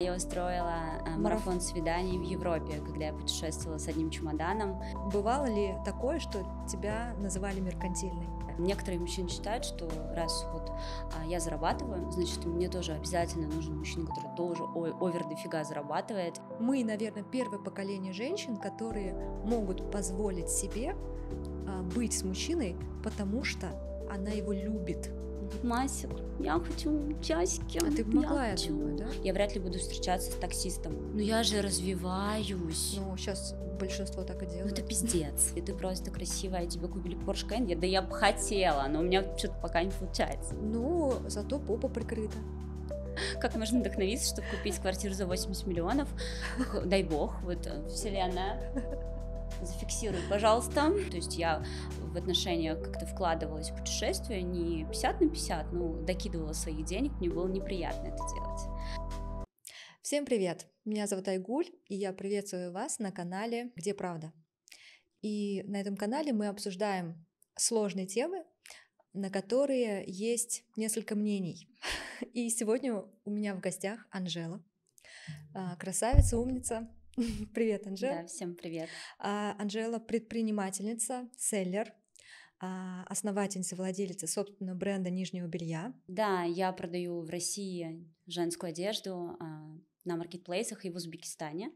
Я устроила э, марафон свиданий в Европе, когда я путешествовала с одним чемоданом. Бывало ли такое, что тебя называли меркантильной? Некоторые мужчины считают, что раз вот а, я зарабатываю, значит, мне тоже обязательно нужен мужчина, который тоже овер дофига зарабатывает. Мы, наверное, первое поколение женщин, которые могут позволить себе а, быть с мужчиной, потому что она его любит, Масик, я хочу часики. А ты помогла, я, я хочу. думаю, да? Я вряд ли буду встречаться с таксистом. Но ну, я же развиваюсь. Ну, сейчас большинство так и делают. Ну, это пиздец. И ты просто красивая, тебе купили Porsche Cayenne. Да я бы хотела, но у меня что-то пока не получается. Ну, зато попа прикрыта как можно вдохновиться, чтобы купить квартиру за 80 миллионов. Дай бог, вот э, вселенная зафиксируй, пожалуйста. То есть я в отношения как-то вкладывалась в путешествие не 50 на 50, но докидывала своих денег, мне было неприятно это делать. Всем привет! Меня зовут Айгуль, и я приветствую вас на канале «Где правда?». И на этом канале мы обсуждаем сложные темы, на которые есть несколько мнений. И сегодня у меня в гостях Анжела, а, красавица, умница, Привет, Анжела. Да, всем привет. А, Анжела предпринимательница, селлер, а, основательница, владелица собственного бренда нижнего белья. Да, я продаю в России женскую одежду а, на маркетплейсах и в Узбекистане.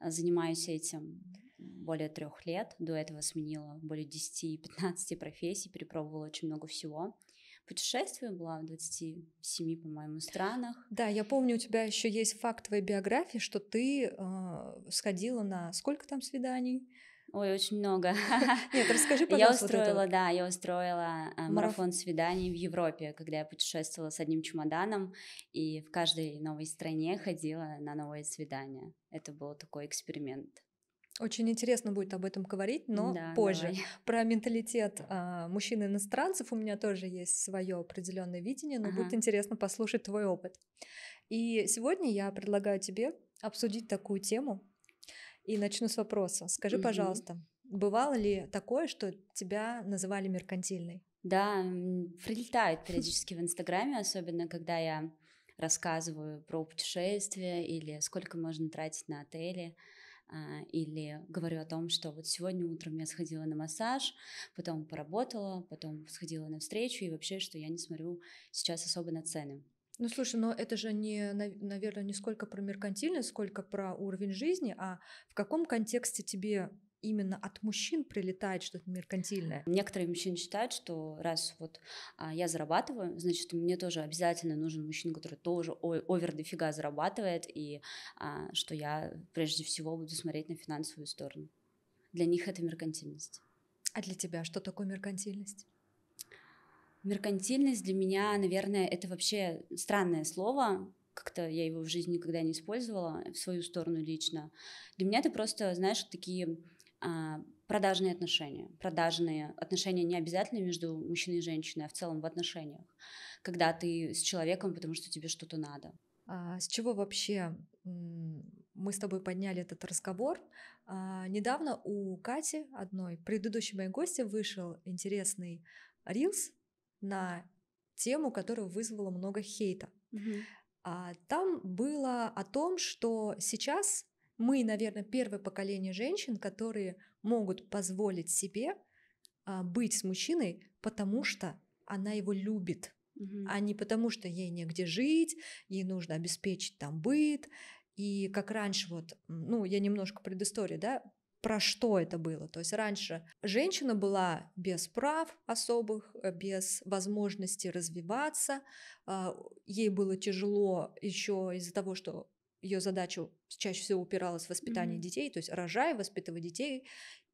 Занимаюсь этим более трех лет. До этого сменила более 10-15 профессий, перепробовала очень много всего путешествию, была в 27, по-моему, странах. Да, я помню, у тебя еще есть факт твоей биографии, что ты э, сходила на сколько там свиданий? Ой, очень много. Нет, расскажи, пожалуйста. Я устроила, вот да, я устроила а, марафон. марафон свиданий в Европе, когда я путешествовала с одним чемоданом и в каждой новой стране ходила на новое свидание. Это был такой эксперимент. Очень интересно будет об этом говорить, но да, позже. Давай. Про менталитет а, мужчин иностранцев у меня тоже есть свое определенное видение, но ага. будет интересно послушать твой опыт. И сегодня я предлагаю тебе обсудить такую тему. И начну с вопроса. Скажи, угу. пожалуйста, бывало ли такое, что тебя называли меркантильной? Да, прилетают периодически в Инстаграме, особенно когда я рассказываю про путешествия или сколько можно тратить на отели. А, или говорю о том, что вот сегодня утром я сходила на массаж, потом поработала, потом сходила на встречу, и вообще, что я не смотрю сейчас особо на цены. Ну слушай, но это же не, наверное, не сколько про меркантильность, сколько про уровень жизни, а в каком контексте тебе именно от мужчин прилетает что-то меркантильное. Некоторые мужчины считают, что раз вот а, я зарабатываю, значит, мне тоже обязательно нужен мужчина, который тоже овер дофига зарабатывает, и а, что я прежде всего буду смотреть на финансовую сторону. Для них это меркантильность. А для тебя что такое меркантильность? Меркантильность для меня, наверное, это вообще странное слово, как-то я его в жизни никогда не использовала в свою сторону лично. Для меня это просто, знаешь, такие а, продажные отношения. Продажные отношения не обязательно между мужчиной и женщиной, а в целом в отношениях. Когда ты с человеком, потому что тебе что-то надо. А с чего вообще мы с тобой подняли этот разговор? А, недавно у Кати, одной предыдущей моей гости, вышел интересный рилс на тему, которая вызвала много хейта. Угу. А, там было о том, что сейчас мы, наверное, первое поколение женщин, которые могут позволить себе а, быть с мужчиной, потому что она его любит, угу. а не потому что ей негде жить, ей нужно обеспечить там быт. И как раньше вот, ну, я немножко предыстория, да, про что это было. То есть раньше женщина была без прав особых, э, без возможности развиваться, а, ей было тяжело еще из-за того, что ее задача чаще всего упиралась в воспитание mm-hmm. детей, то есть рожая, воспитывая детей.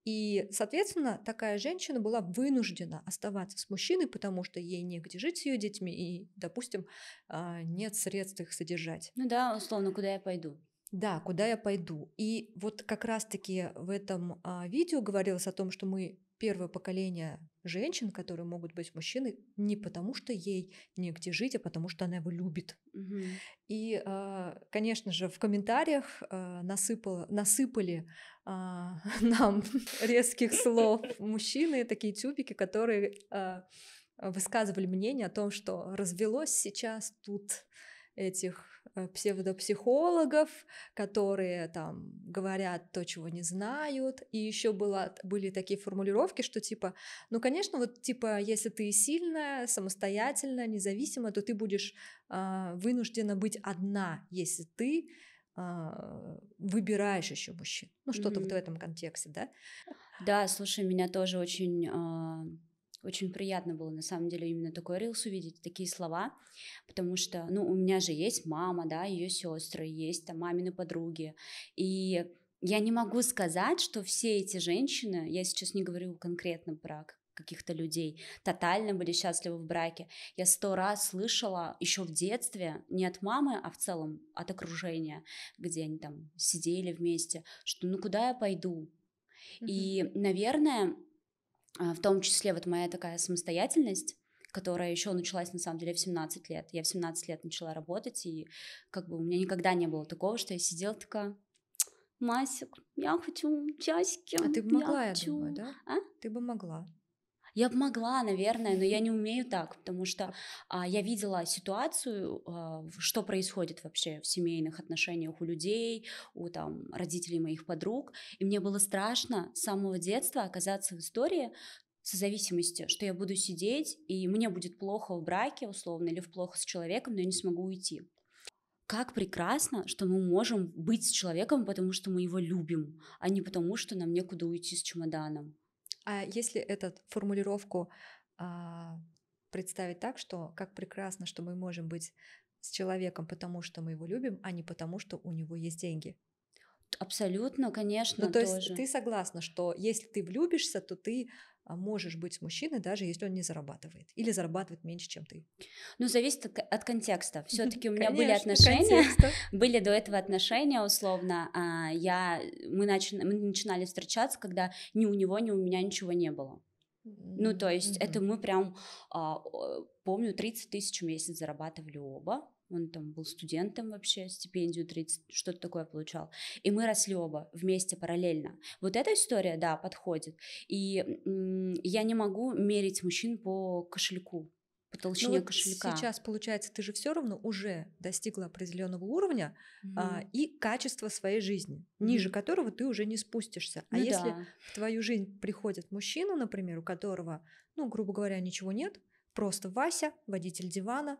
И, соответственно, такая женщина была вынуждена оставаться с мужчиной, потому что ей негде жить с ее детьми, и, допустим, а, нет средств их содержать. Ну да, условно, куда я пойду? Да, куда я пойду. И вот как раз-таки в этом а, видео говорилось о том, что мы первое поколение женщин, которые могут быть мужчины не потому, что ей негде жить, а потому, что она его любит. Угу. И, а, конечно же, в комментариях а, насыпало, насыпали а, нам резких слов мужчины, такие тюбики, которые высказывали мнение о том, что развелось сейчас тут этих э, псевдопсихологов, которые там говорят то, чего не знают. И еще было, были такие формулировки, что типа, ну, конечно, вот типа, если ты сильная, самостоятельная, независимая, то ты будешь э, вынуждена быть одна, если ты а, выбираешь еще мужчин. Ну, что-то mm-hmm. вот в этом контексте, да? Да, слушай, меня тоже очень э, очень приятно было, на самом деле, именно такой рилс увидеть, такие слова, потому что, ну, у меня же есть мама, да, ее сестры, есть там мамины подруги, и я не могу сказать, что все эти женщины, я сейчас не говорю конкретно про каких-то людей, тотально были счастливы в браке. Я сто раз слышала еще в детстве, не от мамы, а в целом от окружения, где они там сидели вместе, что ну куда я пойду? Mm-hmm. И, наверное, а, в том числе вот моя такая самостоятельность, которая еще началась на самом деле в 17 лет. Я в 17 лет начала работать, и как бы у меня никогда не было такого, что я сидела такая, Масик, я хочу часики. А ты бы могла, я, хочу... думаю, да? А? Ты бы могла. Я бы могла, наверное, но я не умею так, потому что а, я видела ситуацию, а, что происходит вообще в семейных отношениях у людей, у там родителей моих подруг, и мне было страшно с самого детства оказаться в истории с зависимостью, что я буду сидеть, и мне будет плохо в браке, условно, или в плохо с человеком, но я не смогу уйти как прекрасно, что мы можем быть с человеком, потому что мы его любим, а не потому, что нам некуда уйти с чемоданом. А если эту формулировку а, представить так, что как прекрасно, что мы можем быть с человеком, потому что мы его любим, а не потому, что у него есть деньги абсолютно, конечно. Ну, то тоже. есть ты согласна, что если ты влюбишься, то ты а, можешь быть с мужчиной, даже если он не зарабатывает. Или зарабатывает меньше, чем ты. Ну, зависит от, контекста. Все-таки у меня Конечно, были отношения. Были до этого отношения, условно. А, я, мы, нач, мы начинали встречаться, когда ни у него, ни у меня ничего не было. Ну, то есть mm-hmm. это мы прям, а, помню, 30 тысяч в месяц зарабатывали оба он там был студентом вообще, стипендию 30, что-то такое получал. И мы росли оба вместе параллельно. Вот эта история, да, подходит. И я не могу мерить мужчин по кошельку, по толщине ну, вот кошелька. Сейчас, получается, ты же все равно уже достигла определенного уровня mm-hmm. а, и качества своей жизни, mm-hmm. ниже которого ты уже не спустишься. А ну, если да. в твою жизнь приходит мужчина, например, у которого, ну, грубо говоря, ничего нет, просто Вася, водитель дивана,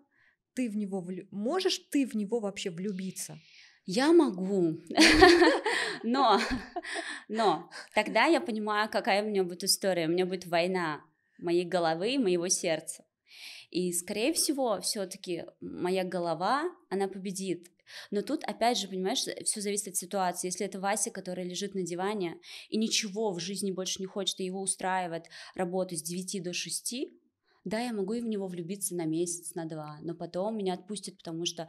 ты в него влю... можешь ты в него вообще влюбиться? Я могу, но, но тогда я понимаю, какая у меня будет история. У меня будет война моей головы и моего сердца. И, скорее всего, все-таки моя голова, она победит. Но тут, опять же, понимаешь, все зависит от ситуации. Если это Вася, который лежит на диване и ничего в жизни больше не хочет, и его устраивает работа с 9 до 6, да, я могу и в него влюбиться на месяц, на два, но потом меня отпустят, потому что э,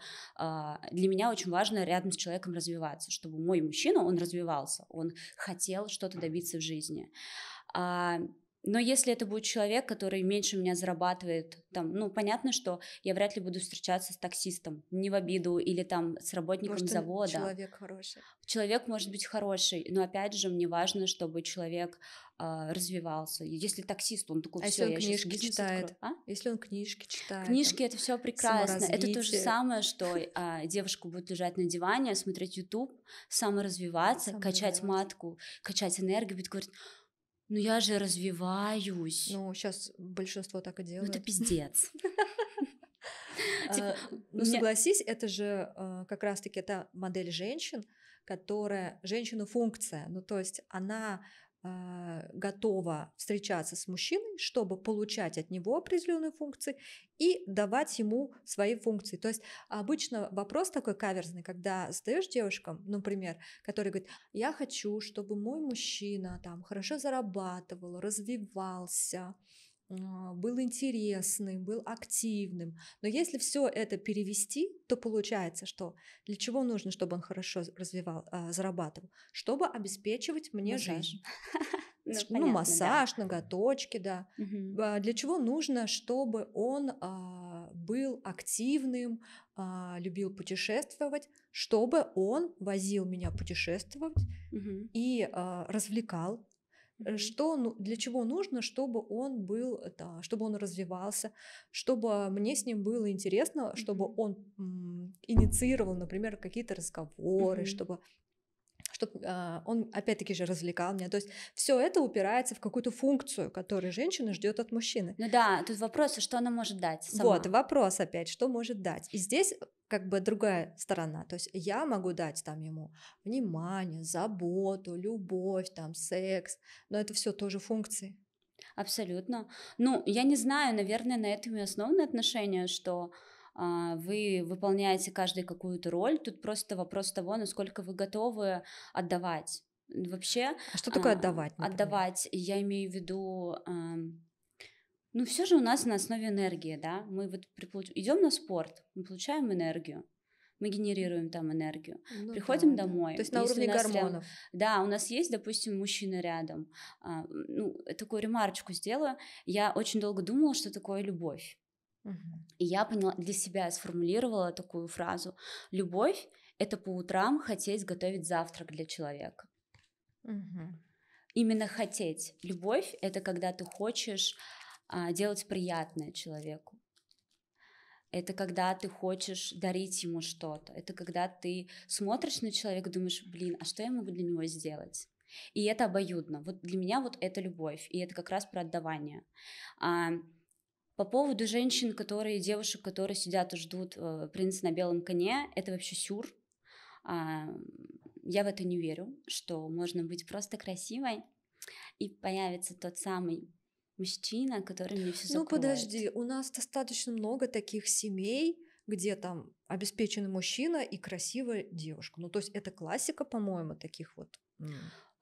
для меня очень важно рядом с человеком развиваться, чтобы мой мужчина, он развивался, он хотел что-то добиться в жизни. А, но если это будет человек, который меньше меня зарабатывает, там, ну, понятно, что я вряд ли буду встречаться с таксистом, не в обиду, или там с работником может, завода. Человек хороший. Человек может быть хороший, но опять же, мне важно, чтобы человек э, развивался. Если таксист, он такой, а все, если он я книжки читает, а? Если он книжки читает. Книжки это все прекрасно. Это то же самое, что э, девушка будет лежать на диване, смотреть YouTube, саморазвиваться, саморазвиваться. качать матку, качать энергию, будет говорить ну я же развиваюсь. Ну, сейчас большинство так и делает. Ну, это пиздец. Типа, а, ну, согласись, это же а, как раз-таки та модель женщин, которая женщина функция, ну то есть она Э, готова встречаться с мужчиной, чтобы получать от него определенные функции и давать ему свои функции. То есть обычно вопрос такой каверзный, когда задаешь девушкам, например, которые говорят, я хочу, чтобы мой мужчина там хорошо зарабатывал, развивался, а, был интересным, был активным. Но если все это перевести, то получается, что для чего нужно, чтобы он хорошо развивал, а, зарабатывал? Чтобы обеспечивать мне массаж. жизнь. Ну, ну массаж, ноготочки, да. Для чего нужно, чтобы он а, был активным, любил путешествовать, чтобы он возил меня путешествовать и развлекал, Mm-hmm. Что, ну, для чего нужно, чтобы он был, да, э, чтобы он развивался, чтобы мне с ним было интересно, mm-hmm. чтобы он м, инициировал, например, какие-то разговоры, mm-hmm. чтобы чтобы э, а, он опять-таки же развлекал меня. То есть все это упирается в какую-то функцию, которую женщина ждет от мужчины. Ну да, тут вопрос, а что она может дать. Сама. Вот вопрос опять, что может дать. И здесь как бы другая сторона. То есть я могу дать там ему внимание, заботу, любовь, там секс, но это все тоже функции. Абсолютно. Ну, я не знаю, наверное, на этом и основаны отношения, что а, вы выполняете каждый какую-то роль, тут просто вопрос того, насколько вы готовы отдавать. Вообще. А что такое а, отдавать? Например? Отдавать, я имею в виду ну все же у нас на основе энергии, да, мы вот идем на спорт, мы получаем энергию, мы генерируем там энергию, ну, приходим да, домой. То есть на уровне гормонов. Прям... Да, у нас есть, допустим, мужчина рядом. А, ну, такую ремарочку сделаю. Я очень долго думала, что такое любовь. Угу. И я поняла, для себя сформулировала такую фразу. Любовь — это по утрам хотеть готовить завтрак для человека. Угу. Именно хотеть. Любовь — это когда ты хочешь а, делать приятное человеку. Это когда ты хочешь дарить ему что-то. Это когда ты смотришь на человека и думаешь, блин, а что я могу для него сделать? И это обоюдно. Вот для меня вот это любовь, и это как раз про отдавание. А, по поводу женщин, которые, девушек, которые сидят и ждут э, принца на белом коне, это вообще сюр. А, я в это не верю, что можно быть просто красивой, и появится тот самый мужчина, который мне все ну, закрывает. Ну подожди, у нас достаточно много таких семей, где там обеспеченный мужчина и красивая девушка. Ну то есть это классика, по-моему, таких вот. Mm.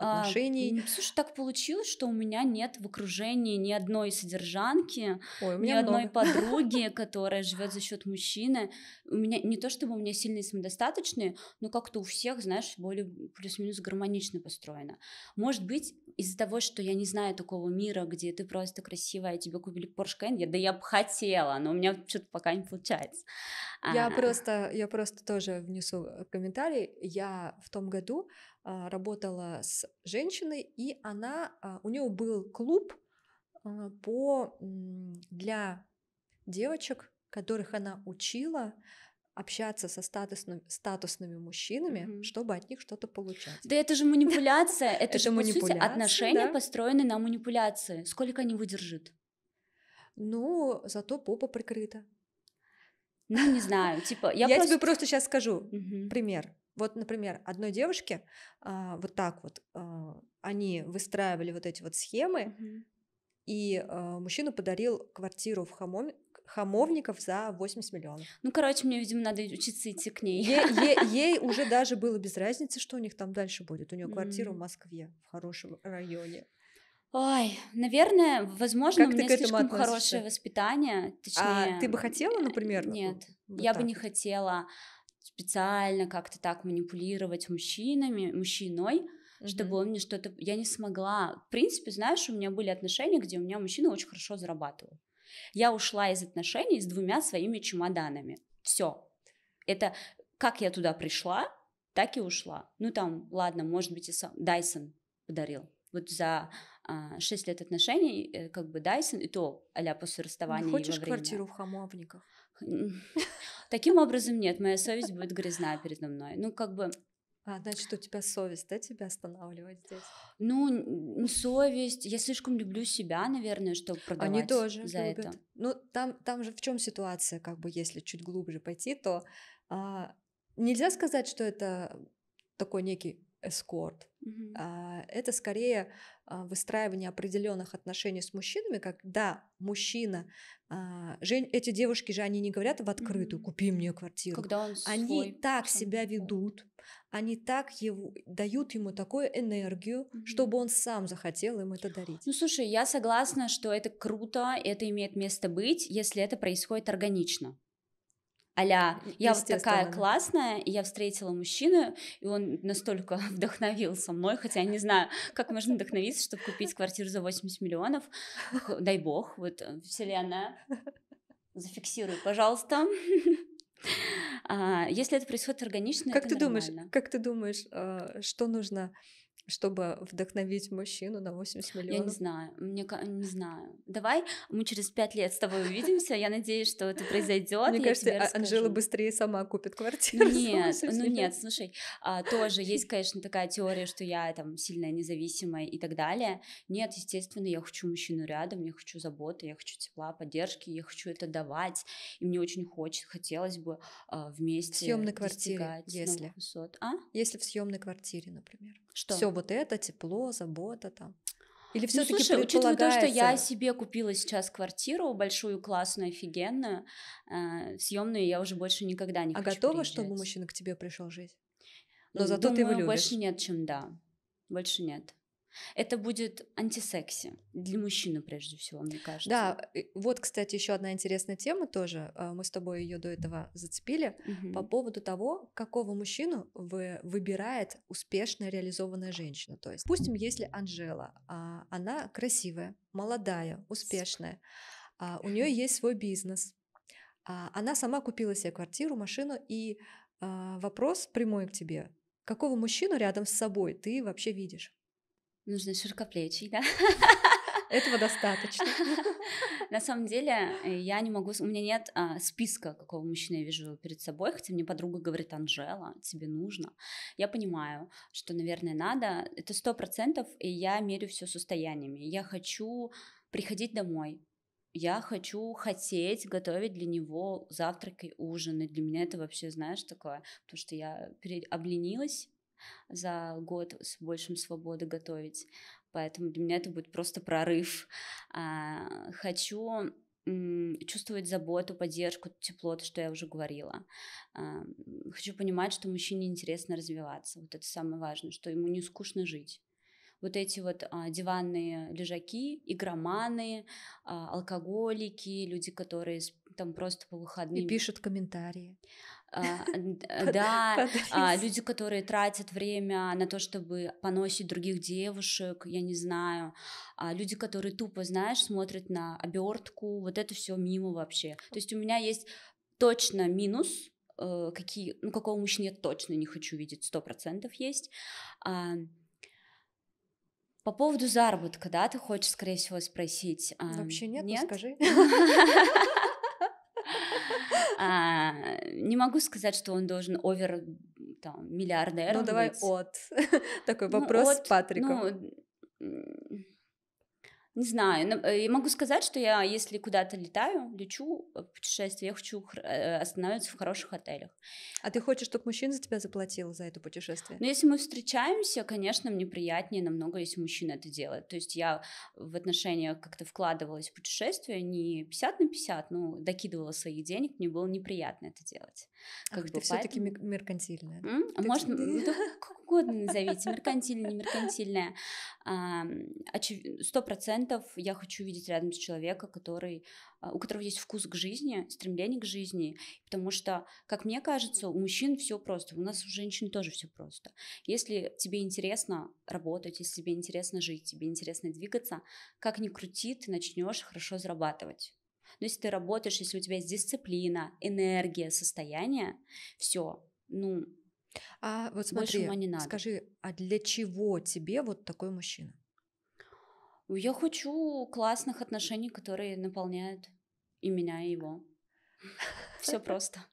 А, отношений? А, слушай, так получилось, что у меня нет в окружении ни одной содержанки, Ой, ни много. одной подруги, которая живет за счет мужчины. У меня не то чтобы у меня сильные самодостаточные, но как-то у всех, знаешь, более плюс-минус гармонично построено. Может быть, из-за того, что я не знаю такого мира, где ты просто красивая, тебе купили Porsche Cayenne, да я бы хотела, но у меня что-то пока не получается. Я а. просто, я просто тоже внесу э, комментарий. Я в том году а, работала с женщиной, и она, а, у нее был клуб а, по, для девочек, которых она учила общаться со статусными, статусными мужчинами, Mm -hmm. чтобы от них что-то получать. Да это же манипуляция, это, же, манипуляция, отношения да? построены на манипуляции. Сколько они выдержат? Ну, зато попа прикрыта. Ну, не знаю, типа... Я, тебе просто сейчас скажу пример. Вот, например, одной девушке а, вот так вот а, они выстраивали вот эти вот схемы, mm-hmm. и а, мужчина подарил квартиру в Хамоме, хамовников за 80 миллионов. Ну, короче, мне, видимо, надо учиться идти к ней. Е- е- ей уже даже было без разницы, что у них там дальше будет. У нее квартира mm. в Москве, в хорошем районе. Ой, наверное, возможно, как у меня слишком относишься? хорошее воспитание, точнее. А ты бы хотела, например? Нет, вот я так. бы не хотела специально как-то так манипулировать мужчинами, мужчиной, mm-hmm. чтобы он мне что-то... Я не смогла. В принципе, знаешь, у меня были отношения, где у меня мужчина очень хорошо зарабатывал. Я ушла из отношений с двумя своими чемоданами. Все. Это как я туда пришла, так и ушла. Ну там, ладно, может быть, и сам Дайсон подарил. Вот за а, 6 лет отношений, э, как бы Дайсон, и то а после ну, расставания. Ну, хочешь и во время... квартиру в Хамовниках? Таким образом, нет, моя совесть будет грязная передо мной. Ну, как бы а, значит, у тебя совесть, да, тебя останавливать здесь? Ну, совесть. Я слишком люблю себя, наверное, чтобы продавать Они тоже за любят. это. Ну, там, там же в чем ситуация, как бы, если чуть глубже пойти, то а, нельзя сказать, что это такой некий эскорт. Mm-hmm. А, это скорее а, выстраивание определенных отношений с мужчинами, когда мужчина, а, жен... эти девушки же они не говорят в открытую, купи мне квартиру. Когда он они свой, так себя ведут, они так его дают ему такую энергию, mm-hmm. чтобы он сам захотел им это дарить. Ну слушай, я согласна, что это круто, это имеет место быть, если это происходит органично. Аля, я вот такая классная, и я встретила мужчину, и он настолько вдохновил со мной, хотя я не знаю, как можно вдохновиться, чтобы купить квартиру за 80 миллионов. Дай бог, вот э, вселенная. Зафиксируй, пожалуйста. А, если это происходит органично, как это ты нормально. думаешь, как ты думаешь, а, что нужно чтобы вдохновить мужчину на 80 миллионов? Я не знаю, мне не знаю. Давай мы через пять лет с тобой увидимся, я надеюсь, что это произойдет. Мне кажется, а, Анжела быстрее сама купит квартиру. Нет, ну нет, слушай, а, тоже есть, конечно, такая теория, что я там сильная, независимая и так далее. Нет, естественно, я хочу мужчину рядом, я хочу заботы, я хочу тепла, поддержки, я хочу это давать, и мне очень хочется, хотелось бы а, вместе в съемной квартире, если. А? Если в съемной квартире, например. Что? Все вот это, тепло, забота там. Или все-таки ну, слушай, учитывая то, что я себе купила сейчас квартиру большую, классную, офигенную, э, съемную, я уже больше никогда не а хочу А готова, приезжать. чтобы мужчина к тебе пришел жить? Но зато Думаю, ты его любишь. больше нет, чем да. Больше нет. Это будет антисекси для мужчины, прежде всего, мне кажется. Да, вот, кстати, еще одна интересная тема тоже. А, мы с тобой ее до этого зацепили угу. по поводу того, какого мужчину вы, выбирает успешно реализованная женщина. То есть, допустим, если Анжела, а, она красивая, молодая, успешная, а, у нее есть свой бизнес, она сама купила себе квартиру, машину, и вопрос прямой к тебе: какого мужчину рядом с собой ты вообще видишь? Нужно широкоплечий, да? Этого достаточно. На самом деле, э, я не могу, у меня нет а, списка, какого мужчины я вижу перед собой, хотя мне подруга говорит, Анжела, тебе нужно. Я понимаю, что, наверное, надо, это сто процентов, и я мерю все состояниями. Я хочу приходить домой, я хочу хотеть готовить для него завтрак и ужин, и Для меня это вообще, знаешь, такое, потому что я пере... обленилась, за год с большим свободы готовить. Поэтому для меня это будет просто прорыв. А, хочу чувствовать заботу, поддержку, тепло, то, что я уже говорила. А, хочу понимать, что мужчине интересно развиваться. Вот это самое важное, что ему не скучно жить вот эти вот а, диванные лежаки, игроманы, а, алкоголики, люди, которые там просто по выходным... И пишут комментарии. А, э, да, а, люди, которые тратят время на то, чтобы поносить других девушек, я не знаю. А люди, которые тупо, знаешь, смотрят на обертку, вот это все мимо вообще. То есть у меня есть точно минус, э, какие, ну, какого мужчины я точно не хочу видеть, сто процентов есть. По поводу заработка, да, ты хочешь, скорее всего, спросить? Вообще нет, ну нет? Ну, скажи. А, не могу сказать, что он должен овер там, миллиардером Ну, давай от. Такой ну, вопрос ну, от, с Ну, не знаю, э, я могу сказать, что я, если куда-то летаю, лечу э, в путешествие, я хочу э, останавливаться в хороших отелях. А ты хочешь, чтобы мужчина за тебя заплатил за это путешествие? Ну, если мы встречаемся, конечно, мне приятнее намного, если мужчина это делает. То есть я в отношениях как-то вкладывалась в путешествие не 50 на 50, ну, докидывала своих денег, мне было неприятно это делать. Как Ах, ты поэтому... все-таки меркантильная. М? А ты... Можно? Ты угодно назовите, меркантильное, не меркантильное. Сто процентов я хочу видеть рядом с человека, который, а, у которого есть вкус к жизни, стремление к жизни, потому что, как мне кажется, у мужчин все просто, у нас у женщин тоже все просто. Если тебе интересно работать, если тебе интересно жить, тебе интересно двигаться, как ни крути, ты начнешь хорошо зарабатывать. Но если ты работаешь, если у тебя есть дисциплина, энергия, состояние, все, ну, а вот смотри, не надо. скажи, а для чего тебе вот такой мужчина? Я хочу классных отношений, которые наполняют и меня, и его. Все просто.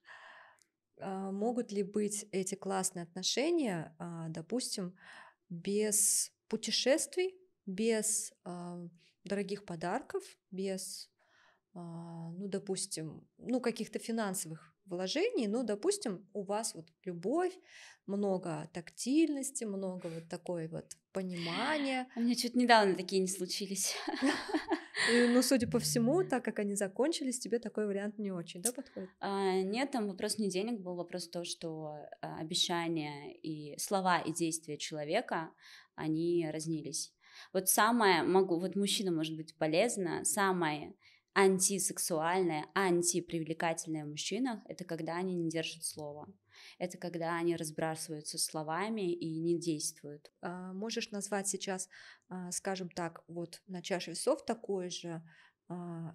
А могут ли быть эти классные отношения, а, допустим, без путешествий, без а, дорогих подарков, без, ну, допустим, ну, каких-то финансовых вложений, ну, допустим, у вас вот любовь, много тактильности, много вот такой вот понимания. У меня чуть недавно такие не случились. И, ну, судя по всему, так как они закончились, тебе такой вариант не очень, да, подходит? А, нет, там вопрос не денег был, вопрос то, что а, обещания и слова и действия человека, они разнились. Вот самое, могу, вот мужчина может быть полезно, самое антисексуальное, антипривлекательное в мужчинах — это когда они не держат слова, Это когда они разбрасываются словами и не действуют. А, можешь назвать сейчас, а, скажем так, вот на чаше весов такое же а,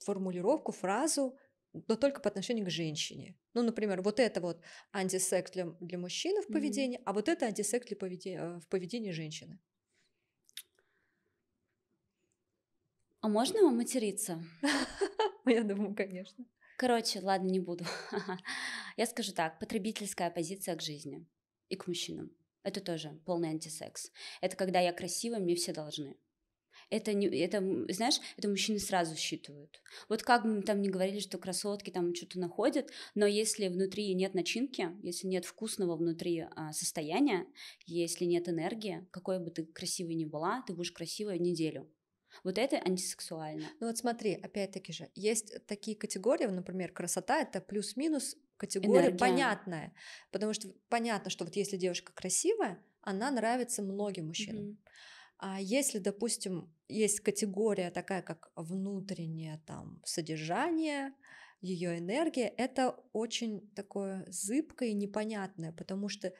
формулировку, фразу, но только по отношению к женщине. Ну, например, вот это вот антисекс для, для мужчины в поведении, mm-hmm. а вот это антисекс для поведения, э, в поведении женщины. А можно вам материться? Я думаю, конечно. Короче, ладно, не буду. Я скажу так, потребительская позиция к жизни и к мужчинам. Это тоже полный антисекс. Это когда я красивая, мне все должны. Это, не, это, знаешь, это мужчины сразу считывают. Вот как бы мы там не говорили, что красотки там что-то находят, но если внутри нет начинки, если нет вкусного внутри а, состояния, если нет энергии, какой бы ты красивой ни была, ты будешь красивой неделю вот это антисексуально. Ну вот смотри, опять-таки же, есть такие категории, например, красота это плюс-минус категория Энергия. понятная, потому что понятно, что вот если девушка красивая, она нравится многим мужчинам. Mm-hmm. А если, допустим, есть категория такая, как внутреннее там содержание, ее энергия, это очень такое зыбкое и непонятное, потому что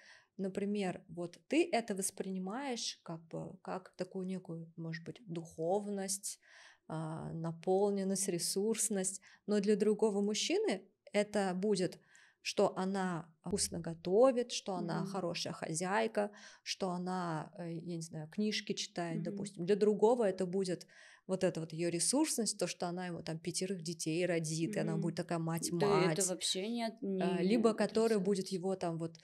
Например, вот ты это воспринимаешь как бы как такую некую, может быть, духовность, а, наполненность, ресурсность, но для другого мужчины это будет что она вкусно готовит, что mm-hmm. она хорошая хозяйка, что она, э, я не знаю, книжки читает, mm-hmm. допустим. Для другого это будет вот эта вот ее ресурсность, то, что она ему там пятерых детей родит, mm-hmm. и она будет такая мать-мать. Да, это вообще нет. А, не... Либо которая будет его там вот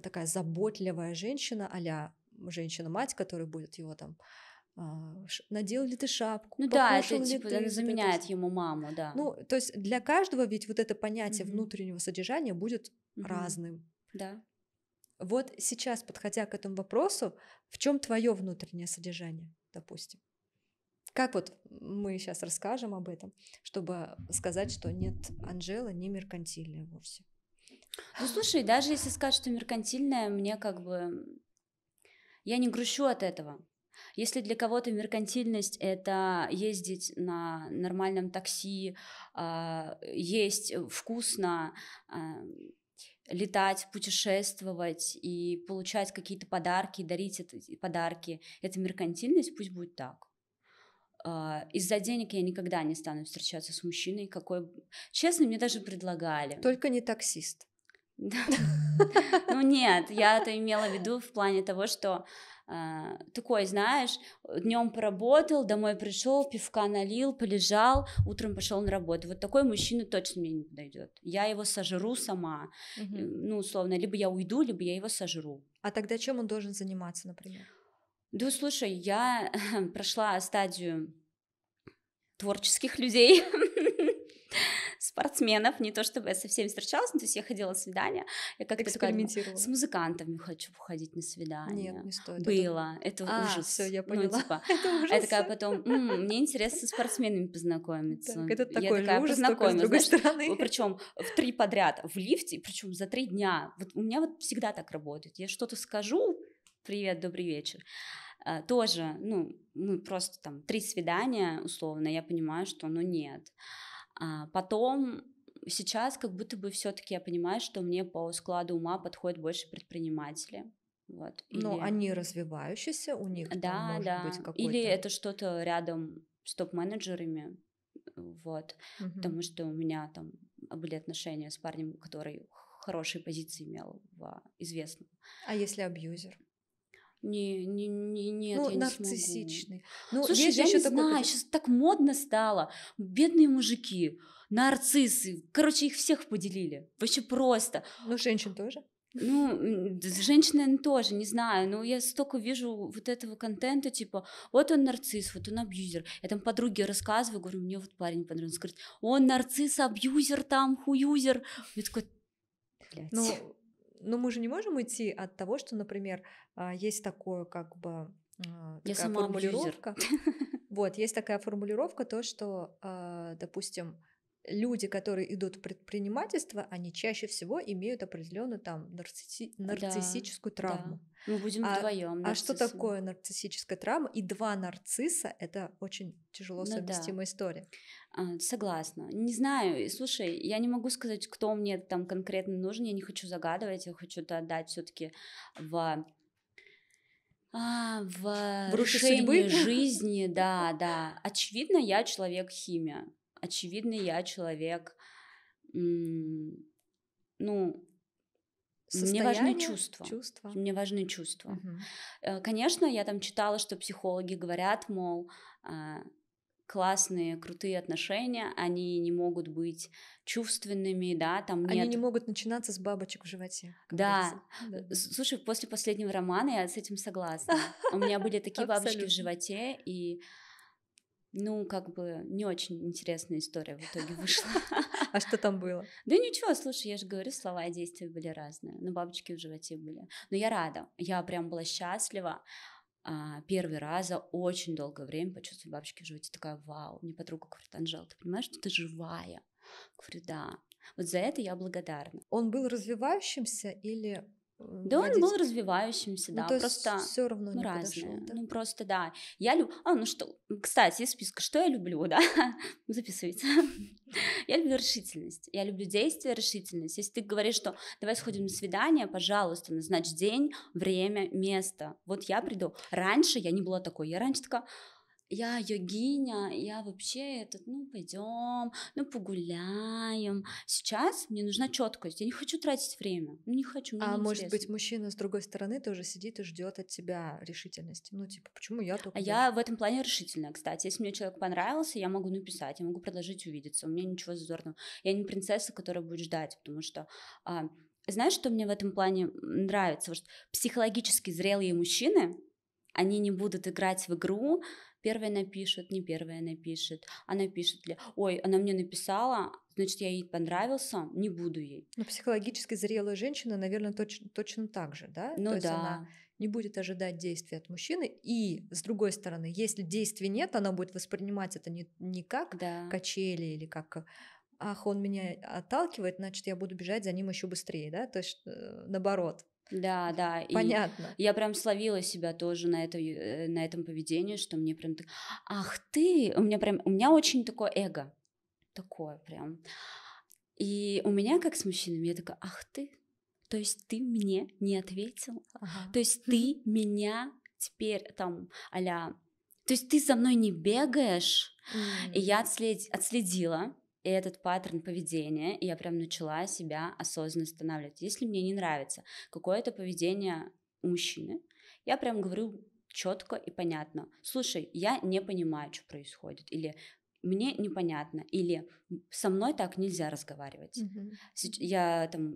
такая заботливая женщина, аля женщина-мать, которая будет его там а, надел ли ты шапку, ну да, это типа ты, она заменяет ты, ему маму, да. Ну то есть для каждого ведь вот это понятие mm-hmm. внутреннего содержания будет mm-hmm. разным. Да. Вот сейчас, подходя к этому вопросу, в чем твое внутреннее содержание, допустим? Как вот мы сейчас расскажем об этом, чтобы сказать, что нет Анжела не меркантильная вовсе? Ну, слушай, даже если сказать, что меркантильная, мне как бы... Я не грущу от этого. Если для кого-то меркантильность — это ездить на нормальном такси, а, есть вкусно, а, летать, путешествовать и получать какие-то подарки, дарить эти подарки, это меркантильность, пусть будет так. А, из-за денег я никогда не стану встречаться с мужчиной, какой... Честно, мне даже предлагали. Только не таксист. Ну нет, я это имела в виду в плане того, что а, такой, знаешь, днем поработал, домой пришел, пивка налил, полежал, утром пошел на работу. Вот такой мужчина точно мне не подойдет. Я его сожру сама. Ну, условно, либо я уйду, либо я его сожру. А тогда чем он должен заниматься, например? Да, слушай, я прошла стадию творческих людей. спортсменов, не то чтобы я со всеми встречалась, но ну, то есть я ходила на свидания, я как-то Такая, с музыкантами хочу ходить на свидание. Нет, не стоит. Было, это, это а, ужас. все, я ну, поняла. Ну, типа, это ужас. Я такая потом, м-м, мне интересно со спортсменами познакомиться. Так, это такой я такая, ужас, познакомилась, с другой знаешь, стороны. Причем в три подряд, в лифте, причем за три дня. Вот у меня вот всегда так работает. Я что-то скажу, привет, добрый вечер. А, тоже, ну, мы просто там три свидания условно, я понимаю, что ну нет. А потом сейчас как будто бы все-таки я понимаю, что мне по складу ума подходят больше предприниматели. Вот. Или... Но они развивающиеся, у них да, там может да. быть какой-то... Или это что-то рядом с топ-менеджерами, вот, угу. потому что у меня там были отношения с парнем, который хорошие позиции имел в а, известном. А если абьюзер? Не, не, не, нет, ну, я нарциссичный. Не смогу. Ну, Слушай, я еще не такой... знаю, сейчас так модно стало. Бедные мужики, нарциссы, короче, их всех поделили. Вообще просто. Ну, женщин тоже? Ну, женщины тоже, не знаю, но я столько вижу вот этого контента, типа, вот он нарцисс, вот он абьюзер. Я там подруге рассказываю, говорю, мне вот парень понравился, говорит, он нарцисс, абьюзер там, хуюзер. Я такой, блядь. Ну, но мы же не можем идти от того, что, например, а, есть такое как бы а, такая Я сама формулировка. Вот, есть такая формулировка, то, что, а, допустим, люди, которые идут в предпринимательство, они чаще всего имеют определенную там нарцисси... нарциссическую да, травму. Да. Мы будем а, вдвоем. А что такое нарциссическая травма? И два нарцисса – это очень тяжело ну, совместимая да. история. А, согласна. Не знаю. Слушай, я не могу сказать, кто мне там конкретно нужен. Я не хочу загадывать. Я хочу это отдать все-таки в а, в, в руше судьбы? жизни, да, да. Очевидно, я человек-химия очевидно, я человек, ну, Состояние, мне важны чувства. чувства. Мне важны чувства. Угу. Конечно, я там читала, что психологи говорят, мол, а, классные, крутые отношения, они не могут быть чувственными, да, там нет... Они не могут начинаться с бабочек в животе. Да. да. Э, слушай, после последнего романа я с этим согласна. У меня были такие бабочки в животе, и ну, как бы не очень интересная история в итоге вышла. А что там было? Да ничего, слушай, я же говорю, слова и действия были разные. Но ну, бабочки в животе были. Но я рада. Я прям была счастлива. А, первый раз за очень долгое время почувствовала бабочки в животе. Такая, вау, мне подруга говорит, Анжела, ты понимаешь, что ты живая? Говорю, да. Вот за это я благодарна. Он был развивающимся или да, он был развивающимся, ну, да, ну, то просто есть все равно не разные. Подошел, да? Ну просто да. Я люблю. А ну что, кстати, из списка, что я люблю, да? Записывайте. я люблю решительность. Я люблю действие, решительность. Если ты говоришь, что давай сходим на свидание, пожалуйста, назначь день, время, место. Вот я приду. Раньше я не была такой. Я раньше такая я йогиня, я вообще этот, ну пойдем, ну погуляем. Сейчас мне нужна четкость, я не хочу тратить время, ну, не хочу. а не может интересно. быть мужчина с другой стороны тоже сидит и ждет от тебя решительности, ну типа почему я а только. А я в этом плане решительная, кстати, если мне человек понравился, я могу написать, я могу предложить увидеться, у меня ничего зазорного, я не принцесса, которая будет ждать, потому что а, знаешь, что мне в этом плане нравится? Потому что психологически зрелые мужчины, они не будут играть в игру, первая напишет, не первая напишет, она пишет ли, ой, она мне написала, значит, я ей понравился, не буду ей. Ну, психологически зрелая женщина, наверное, точ- точно так же, да? Ну, То да. есть она не будет ожидать действия от мужчины. И, с другой стороны, если действий нет, она будет воспринимать это не, не как да. качели или как ах, он меня отталкивает, значит, я буду бежать за ним еще быстрее, да, то есть э, наоборот. Да, да. Понятно. И я прям словила себя тоже на, это, э, на этом поведении, что мне прям так, ах ты, у меня прям, у меня очень такое эго, такое прям. И у меня как с мужчинами, я такая, ах ты, то есть ты мне не ответил, ага. то есть ты меня теперь там, аля, то есть ты за мной не бегаешь, mm. и я отслед... отследила, и этот паттерн поведения я прям начала себя осознанно останавливать. Если мне не нравится какое-то поведение у мужчины, я прям говорю четко и понятно. Слушай, я не понимаю, что происходит. Или мне непонятно, или со мной так нельзя разговаривать. Mm-hmm. Я там,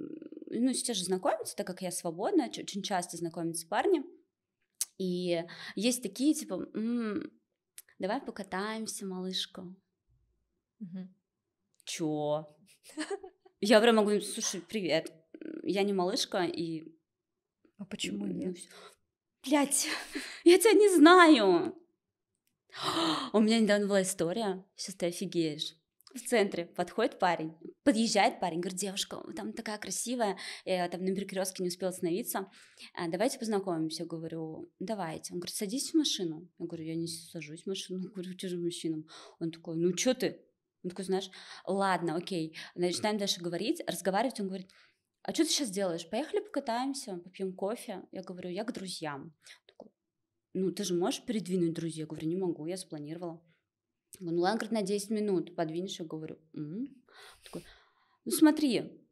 ну, сейчас же знакомиться, так как я свободна, очень часто знакомиться с парнем, и есть такие, типа, м-м, давай покатаемся, малышка. Mm-hmm чё? Я прям могу говорить, слушай, привет, я не малышка, и... А почему ну нет? Блять, я тебя не знаю. У меня недавно была история, сейчас ты офигеешь. В центре подходит парень, подъезжает парень, говорит, девушка, там такая красивая, я там на перекрестке не успела остановиться, а, давайте познакомимся, говорю, давайте. Он говорит, садись в машину. Я говорю, я не сажусь в машину, говорю, те же мужчинам. Он такой, ну что ты, он ну, такой, знаешь, ладно, окей. Начинаем дальше говорить, разговаривать. Он говорит, а что ты сейчас делаешь? Поехали покатаемся, попьем кофе. Я говорю, я к друзьям. Он такой, ну, ты же можешь передвинуть друзей? Я говорю, не могу, я спланировала. Он, говорю, ну, ладно, говорит, на 10 минут подвинешь. Я говорю, угу. такой, ну, смотри,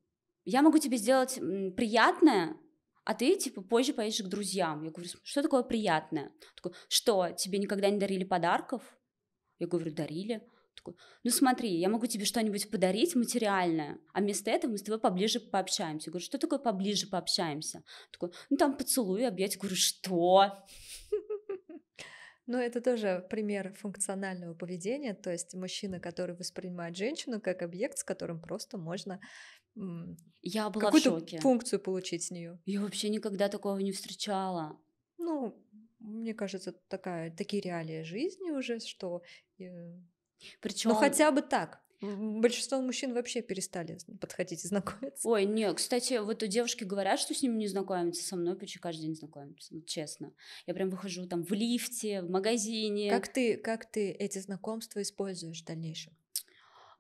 я могу тебе сделать приятное, а ты, типа, позже поедешь к друзьям. Я говорю, что такое приятное? Он такой, что, тебе никогда не дарили подарков? Я говорю, дарили. Такой, ну смотри, я могу тебе что-нибудь подарить материальное, а вместо этого мы с тобой поближе пообщаемся. Я говорю, что такое поближе пообщаемся? Такой, ну там поцелуй, объять. Я говорю, что? Ну, это тоже пример функционального поведения, то есть мужчина, который воспринимает женщину как объект, с которым просто можно я была какую-то в шоке. функцию получить с нее. Я вообще никогда такого не встречала. Ну, мне кажется, такая, такие реалии жизни уже, что э, причем... Ну хотя бы так. Большинство мужчин вообще перестали подходить и знакомиться. Ой, нет, кстати, вот у девушки говорят, что с ним не знакомятся, со мной почти каждый день знакомятся, вот честно. Я прям выхожу там в лифте, в магазине. Как ты, как ты эти знакомства используешь в дальнейшем?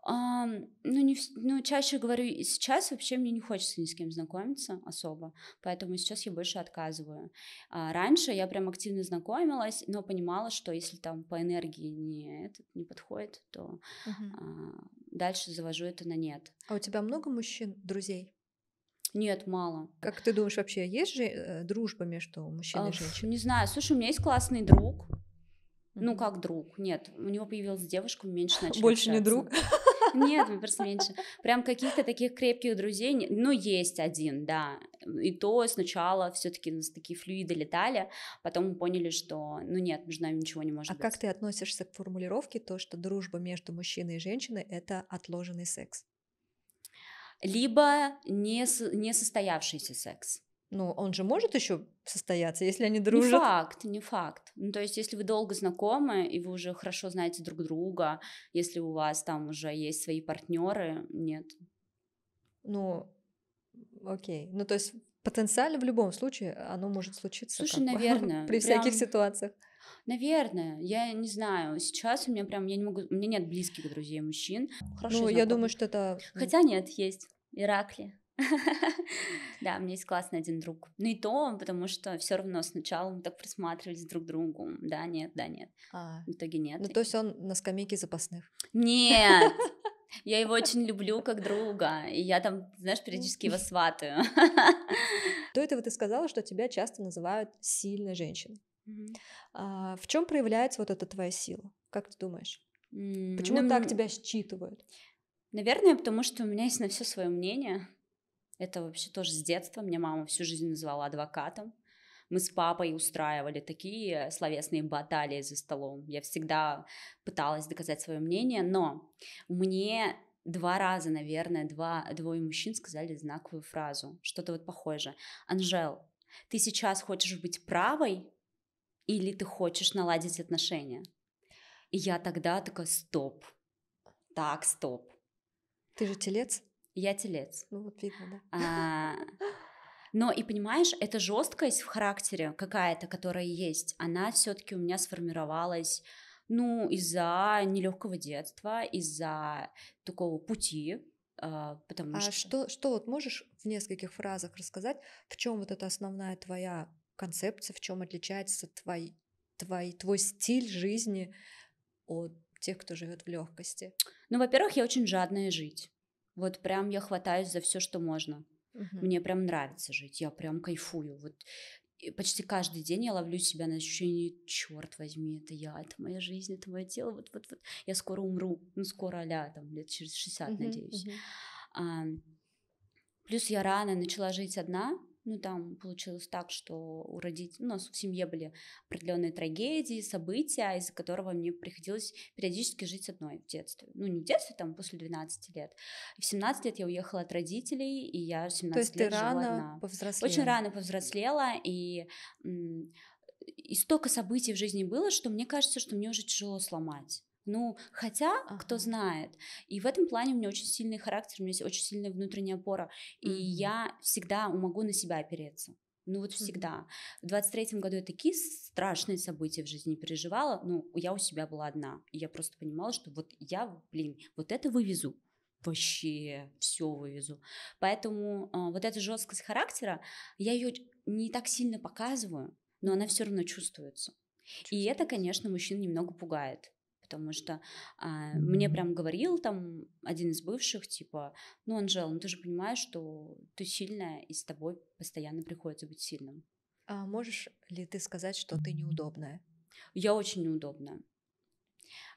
ну, не, ну, чаще говорю, сейчас вообще мне не хочется ни с кем знакомиться особо, поэтому сейчас я больше отказываю. А, раньше я прям активно знакомилась, но понимала, что если там по энергии не, этот, не подходит, то угу. а, дальше завожу это на нет. А у тебя много мужчин, друзей? Нет, мало. Как ты думаешь, вообще есть же э, дружба между мужчиной и женщиной? Не знаю. Слушай, у меня есть классный друг. Ну, как друг. Нет, у него появилась девушка, меньше начали Больше общаться. не друг? Нет, мы просто меньше. Прям каких-то таких крепких друзей, ну, есть один, да. И то сначала все таки у нас такие флюиды летали, потом мы поняли, что, ну, нет, между нами ничего не может а быть. А как ты относишься к формулировке то, что дружба между мужчиной и женщиной — это отложенный секс? Либо не, не состоявшийся секс ну, он же может еще состояться, если они дружат. Не факт, не факт. Ну, то есть, если вы долго знакомы, и вы уже хорошо знаете друг друга, если у вас там уже есть свои партнеры, нет. Ну, окей. Ну, то есть, потенциально в любом случае оно может случиться. Слушай, как наверное. При всяких ситуациях. Наверное, я не знаю. Сейчас у меня прям, я не могу, у меня нет близких друзей мужчин. Хорошо ну, знакомых. я думаю, что это... Хотя нет, есть. Иракли. Да, у меня есть классный один друг. Ну и то, потому что все равно сначала мы так присматривались друг к другу. Да, нет, да, нет. А. В итоге нет. Ну то есть он на скамейке запасных? Нет! Я его очень люблю как друга, и я там, знаешь, периодически его сватаю. До этого ты сказала, что тебя часто называют сильной женщиной. А, в чем проявляется вот эта твоя сила? Как ты думаешь? Почему ну, так тебя считывают? Наверное, потому что у меня есть на все свое мнение. Это вообще тоже с детства. Меня мама всю жизнь называла адвокатом. Мы с папой устраивали такие словесные баталии за столом. Я всегда пыталась доказать свое мнение, но мне два раза, наверное, два, двое мужчин сказали знаковую фразу, что-то вот похожее. «Анжел, ты сейчас хочешь быть правой или ты хочешь наладить отношения?» И я тогда такая, стоп, так, стоп. Ты же телец? Я телец. Ну вот видно, да. А, но и понимаешь, эта жесткость в характере какая-то, которая есть, она все-таки у меня сформировалась, ну из-за нелегкого детства, из-за такого пути, а, потому а что. А что, что вот можешь в нескольких фразах рассказать, в чем вот эта основная твоя концепция, в чем отличается твой твой твой стиль жизни от тех, кто живет в легкости? Ну, во-первых, я очень жадная жить. Вот прям я хватаюсь за все, что можно. Угу. Мне прям нравится жить, я прям кайфую. Вот почти каждый день я ловлю себя на ощущении, черт возьми, это я, это моя жизнь, это мое тело, вот, вот, вот, я скоро умру, ну скоро, а там лет через 60, uh надеюсь. uh А, плюс я рано начала жить одна, ну, там получилось так, что у родителей... Ну, у нас в семье были определенные трагедии, события, из-за которого мне приходилось периодически жить одной в детстве. Ну, не в детстве, там, после 12 лет. в 17 лет я уехала от родителей, и я 17 То есть лет ты рано одна. повзрослела? Очень рано повзрослела, и и столько событий в жизни было, что мне кажется, что мне уже тяжело сломать. Ну, хотя, ага. кто знает. И в этом плане у меня очень сильный характер, у меня есть очень сильная внутренняя опора. И mm-hmm. я всегда могу на себя опереться. Ну вот всегда. В двадцать третьем году я такие страшные события в жизни переживала. Ну, я у себя была одна. И я просто понимала, что вот я, блин, вот это вывезу. Вообще все вывезу. Поэтому э, вот эта жесткость характера, я ее не так сильно показываю, но она все равно чувствуется. чувствуется. И это, конечно, мужчин немного пугает потому что а, мне прям говорил там один из бывших, типа, ну, Анжела, ну ты же понимаешь, что ты сильная, и с тобой постоянно приходится быть сильным. А можешь ли ты сказать, что ты неудобная? Я очень неудобная,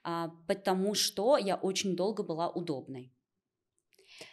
а, потому что я очень долго была удобной.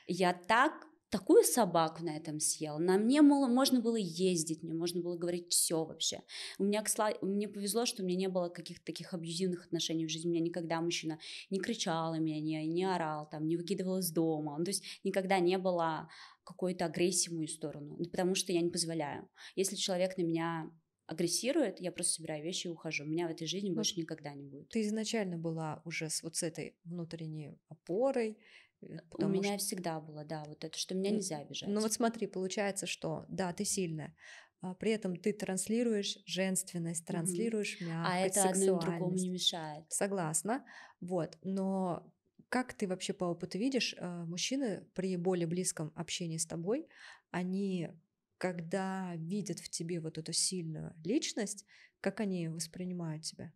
Я так такую собаку на этом съел. На мне мол, можно было ездить, мне можно было говорить все вообще. У меня, мне повезло, что у меня не было каких-то таких абьюзивных отношений в жизни. У меня никогда мужчина не кричал на меня, не, не орал, там, не выкидывал из дома. Ну, то есть никогда не было какой-то агрессии в мою сторону, потому что я не позволяю. Если человек на меня агрессирует, я просто собираю вещи и ухожу. Меня в этой жизни больше никогда не будет. Ты изначально была уже с вот с этой внутренней опорой, Э, ну, потому у меня что... всегда было, да, вот это, что меня нельзя обижать. Ну вот смотри, получается, что да, ты сильная, а при этом ты транслируешь женственность, транслируешь mm-hmm. мягкость, А это одно другому не мешает. Согласна, вот, но как ты вообще по опыту видишь, а, мужчины при более близком общении с тобой, они, когда видят в тебе вот эту сильную личность, как они воспринимают тебя?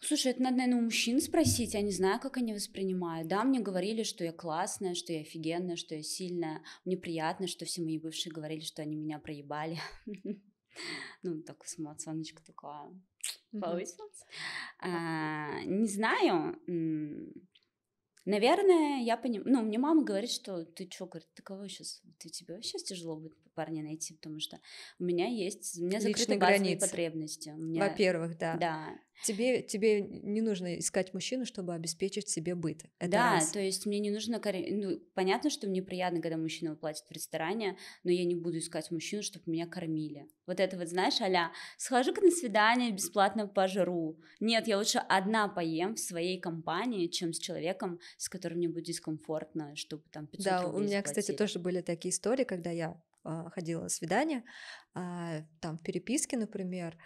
Слушай, это надо, наверное, у мужчин спросить, я не знаю, как они воспринимают. Да, мне говорили, что я классная, что я офигенная, что я сильная. Мне приятно, что все мои бывшие говорили, что они меня проебали. Ну, так самооценочка такая повысилась. А, не знаю, Наверное, я понимаю. Ну, мне мама говорит, что ты что, говорит, ты кого сейчас? Ты тебе вообще тяжело будет? парня найти, потому что у меня есть, у меня закрыты границы. потребности. Меня... Во-первых, да. Да. Тебе, тебе не нужно искать мужчину, чтобы обеспечить себе быт. Это да, раз. то есть мне не нужно... Ну, понятно, что мне приятно, когда мужчина платит в ресторане, но я не буду искать мужчину, чтобы меня кормили. Вот это вот, знаешь, а схожу-ка на свидание, бесплатно пожру. Нет, я лучше одна поем в своей компании, чем с человеком, с которым мне будет дискомфортно, чтобы там 500 Да, у меня, заплатили. кстати, тоже были такие истории, когда я а, ходила на свидание, а, там в переписке, например,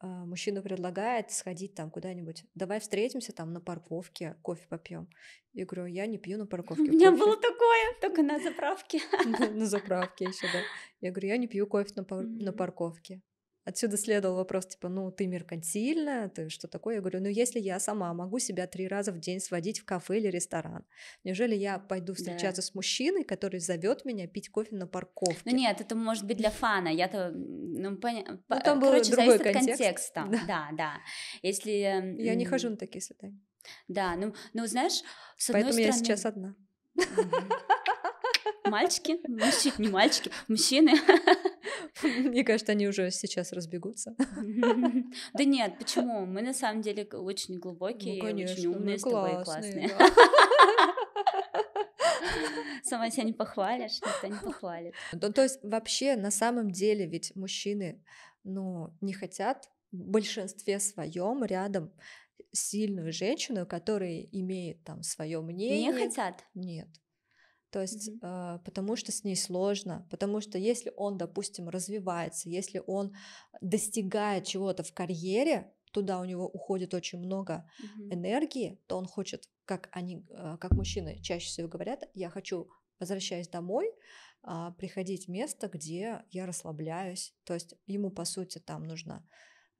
а, мужчина предлагает сходить там куда-нибудь, давай встретимся там на парковке, кофе попьем. Я говорю, я не пью на парковке. У меня кофе. было такое, только на заправке. На заправке еще, да. Я говорю, я не пью кофе на парковке. Отсюда следовал вопрос, типа, ну, ты меркантильная, ты что такое? Я говорю, ну, если я сама могу себя три раза в день сводить в кафе или ресторан, неужели я пойду встречаться да. с мужчиной, который зовет меня пить кофе на парковке? Ну, нет, это может быть для фана, я-то, ну, понятно. Ну, там Короче, другой зависит контекст. от контекста. Да. да, да. Если... Я не хожу на такие свидания. Да, ну, ну знаешь, с одной Поэтому я сейчас одна. Мальчики, мужчины, не мальчики, мужчины, Мне кажется, они уже сейчас разбегутся. Да нет, почему? Мы на самом деле очень глубокие, ну, очень умные с тобой классные. Сама себя не похвалишь, никто не похвалит. Ну, то есть вообще на самом деле ведь мужчины, ну, не хотят в большинстве своем рядом сильную женщину, которая имеет там свое мнение. Не хотят? Нет. То есть, mm-hmm. э, потому что с ней сложно, потому что если он, допустим, развивается, если он достигает чего-то в карьере, туда у него уходит очень много mm-hmm. энергии, то он хочет, как они, э, как мужчины чаще всего говорят, я хочу возвращаясь домой, э, приходить в место, где я расслабляюсь. То есть ему, по сути, там нужна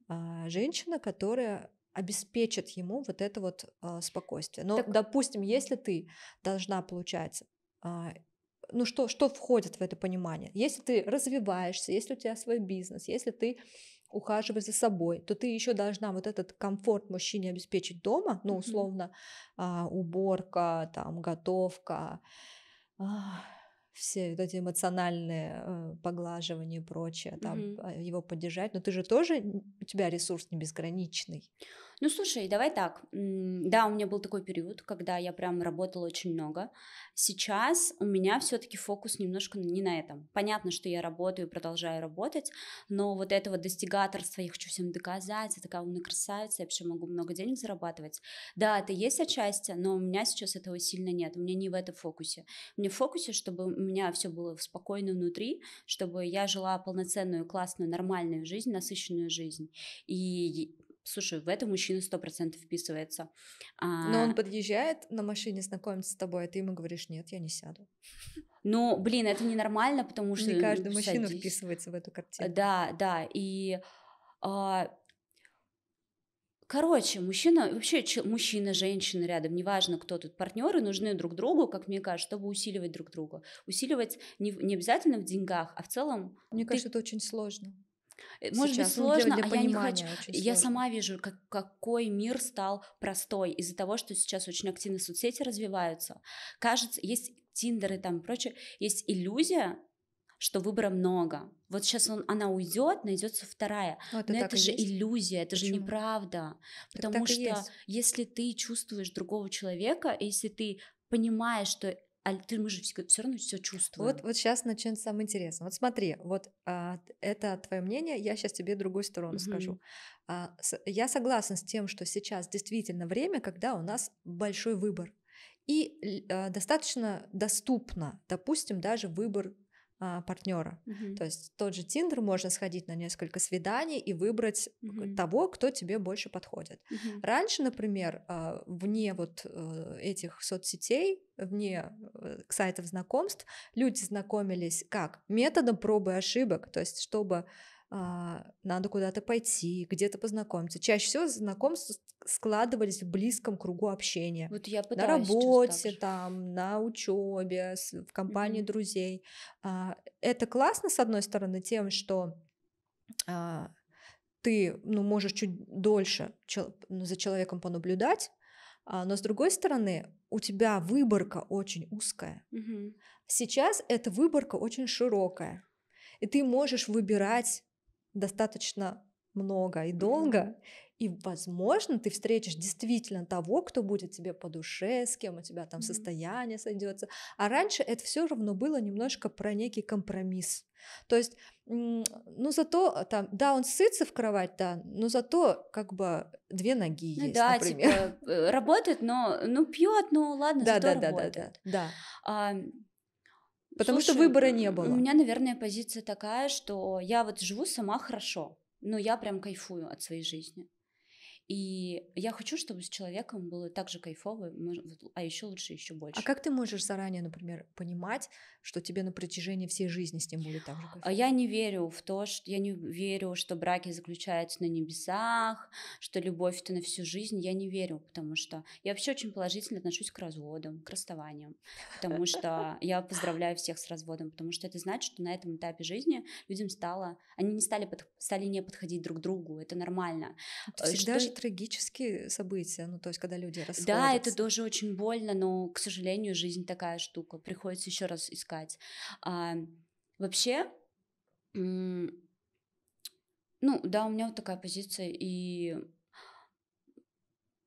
э, женщина, которая обеспечит ему вот это вот э, спокойствие. Но, так... допустим, если ты должна получается а, ну что, что входит в это понимание? Если ты развиваешься, если у тебя свой бизнес, если ты ухаживаешь за собой, то ты еще должна вот этот комфорт мужчине обеспечить дома, ну условно mm уборка, там готовка, а, все вот эти эмоциональные э, поглаживания и прочее, там mm-hmm. его поддержать, но ты же тоже у тебя ресурс не безграничный. Ну, слушай, давай так. Да, у меня был такой период, когда я прям работала очень много. Сейчас у меня все-таки фокус немножко не на этом. Понятно, что я работаю, и продолжаю работать, но вот этого достигаторства, я хочу всем доказать, я такая умная красавица, я вообще могу много денег зарабатывать. Да, это есть отчасти, но у меня сейчас этого сильно нет. У меня не в этом фокусе. У меня в фокусе, чтобы у меня все было спокойно внутри, чтобы я жила полноценную, классную, нормальную жизнь, насыщенную жизнь. И слушай, в это мужчина сто процентов вписывается. А... Но он подъезжает на машине, знакомится с тобой, а ты ему говоришь, нет, я не сяду. Ну, блин, это ненормально, потому что... Не ну, каждый мужчина садись. вписывается в эту э, картину. Да, да, и... А... Короче, мужчина, вообще мужчина, женщина рядом, неважно, кто тут, партнеры нужны друг другу, как мне кажется, чтобы усиливать друг друга. Усиливать не, не обязательно в деньгах, а в целом... Мне ты... кажется, это очень сложно. Э, может Сейчас, быть ну, сложно, для, а я не хочу. Я сама вижу, как, какой мир стал простой из-за того, что сейчас очень активно соцсети развиваются. Кажется, есть Тиндер и там прочее, есть иллюзия, что выбора много. Вот сейчас он, она уйдет, найдется вторая. А, Но это же есть? иллюзия, это Почему? же неправда. Так, потому так что если ты чувствуешь другого человека, если ты понимаешь, что а ты, мы же все, все равно все чувствуем. Вот, вот сейчас начнется самое интересное. Вот смотри, вот а, это твое мнение, я сейчас тебе другую сторону угу. скажу. А, с, я согласна с тем, что сейчас действительно время, когда у нас большой выбор. И а, достаточно доступно, допустим, даже выбор а, партнера. Угу. То есть тот же Тиндер можно сходить на несколько свиданий и выбрать угу. того, кто тебе больше подходит. Угу. Раньше, например, а, вне вот э, этих соцсетей, вне э, сайтов знакомств, люди знакомились как методом пробы и ошибок, то есть чтобы а, надо куда-то пойти, где-то познакомиться. Чаще всего знакомства складывались в близком кругу общения. Вот я на работе, там, на учебе, в компании mm-hmm. друзей. А, это классно, с одной стороны, тем, что а, ты ну, можешь чуть дольше ну, за человеком понаблюдать, но с другой стороны, у тебя выборка очень узкая. Угу. Сейчас эта выборка очень широкая. И ты можешь выбирать достаточно много и долго, mm-hmm. и, возможно, ты встретишь действительно того, кто будет тебе по душе, с кем у тебя там mm-hmm. состояние сойдется. А раньше это все равно было немножко про некий компромисс. То есть, ну зато там, да, он сытся в кровать, да, но зато как бы две ноги ну, есть, да, например. Типа, э, работает, но, ну пьет, ну ладно, да, зато да, работает. Да, да, да, да. А, Потому Слушай, что выбора не было. У меня, наверное, позиция такая, что я вот живу сама хорошо, но я прям кайфую от своей жизни. И я хочу, чтобы с человеком было так же кайфово, а еще лучше, еще а больше. А как ты можешь заранее, например, понимать, что тебе на протяжении всей жизни с ним будет так же. Кайфово. А я не верю в то, что я не верю, что браки заключаются на небесах, что любовь это на всю жизнь. Я не верю, потому что я вообще очень положительно отношусь к разводам, к расставаниям, потому что я поздравляю всех с разводом, потому что это значит, что на этом этапе жизни людям стало, они не стали под, стали не подходить друг к другу, это нормально. Это э, всегда что... же трагические события, ну то есть когда люди расходятся. Да, это тоже очень больно, но к сожалению жизнь такая штука, приходится еще раз искать искать. А, вообще, ну, да, у меня вот такая позиция, и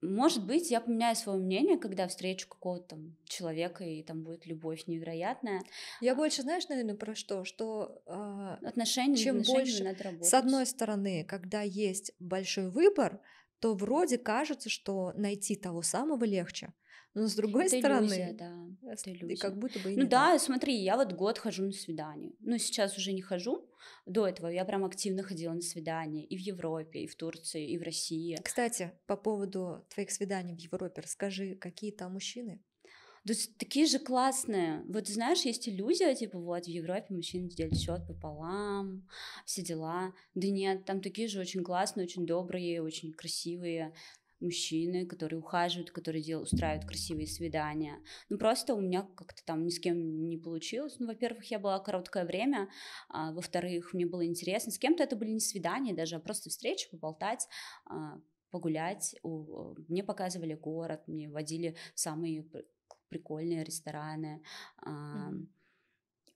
может быть, я поменяю свое мнение, когда встречу какого-то там человека, и там будет любовь невероятная. Я а... больше, знаешь, наверное, про что? Что э, отношения, чем отношения больше, надо с одной стороны, когда есть большой выбор, то вроде кажется, что найти того самого легче. Но с другой это стороны, иллюзия, да, это иллюзия. как будто бы. И ну да, так. смотри, я вот год хожу на свидание. Ну сейчас уже не хожу. До этого я прям активно ходила на свидания и в Европе, и в Турции, и в России. Кстати, по поводу твоих свиданий в Европе, расскажи, какие там мужчины? Да такие же классные. Вот знаешь, есть иллюзия, типа вот в Европе мужчины делят счет пополам, все дела. Да нет, там такие же очень классные, очень добрые, очень красивые мужчины, которые ухаживают, которые делают, устраивают красивые свидания. Ну, просто у меня как-то там ни с кем не получилось. Ну, во-первых, я была короткое время, а, во-вторых, мне было интересно. С кем-то это были не свидания даже, а просто встречи, поболтать, а, погулять. У, мне показывали город, мне водили в самые прикольные рестораны. Mm-hmm.